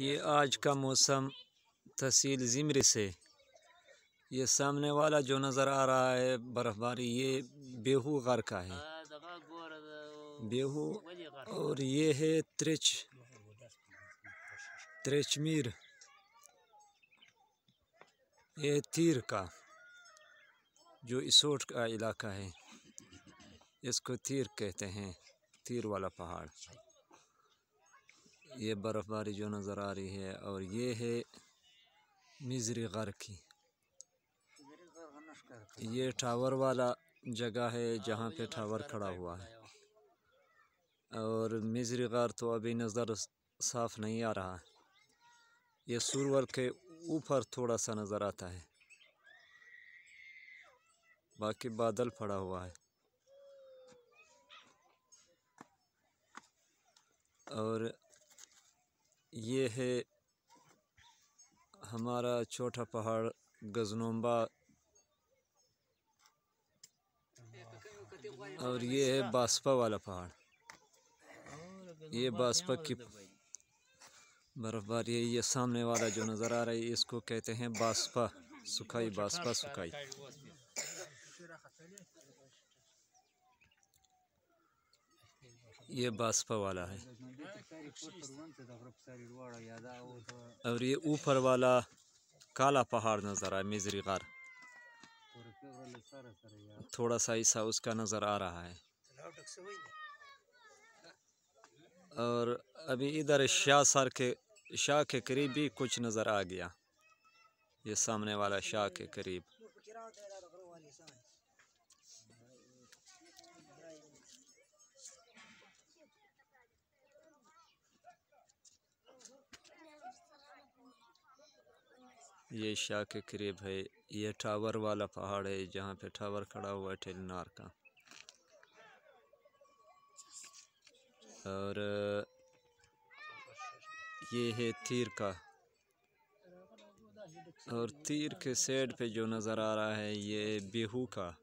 ये आज का मौसम तहसील ज़िमरे से ये सामने वाला जो नज़र आ रहा है बर्फ़बारी ये बेहू गार का है बेहू और ये है त्रिच त्रिचमीर ये तीर का जो इसोट का इलाका है इसको तीर कहते हैं तीर वाला पहाड़ ये बर्फ़बारी जो नज़र आ रही है और ये है मिजरी घर की ये टावर वाला जगह है जहाँ पे टावर खड़ा हुआ है और मिजरी गार तो अभी नज़र साफ़ नहीं आ रहा ये सूरवर के ऊपर थोड़ा सा नज़र आता है बाकी बादल पड़ा हुआ है और ये है हमारा छोटा पहाड़ गजनोम्बा और ये है बासपा वाला पहाड़ ये बासपा की बर्फ़बारी है ये सामने वाला जो नज़र आ रहा है इसको कहते हैं बासपा सुखाई बासपा सुखाई ये बासपा वाला है और ये ऊपर वाला काला पहाड़ नज़र आ मिजरी गार थोड़ा सा हिस्सा उसका नज़र आ रहा है और अभी इधर शाह सर के शाह के करीब भी कुछ नज़र आ गया ये सामने वाला शाह के करीब ये शाह के करीब है ये टावर वाला पहाड़ है जहाँ पे टावर खड़ा हुआ है टेलीनार का और ये है तीर का और तीर के सेड पे जो नज़र आ रहा है ये बेहू का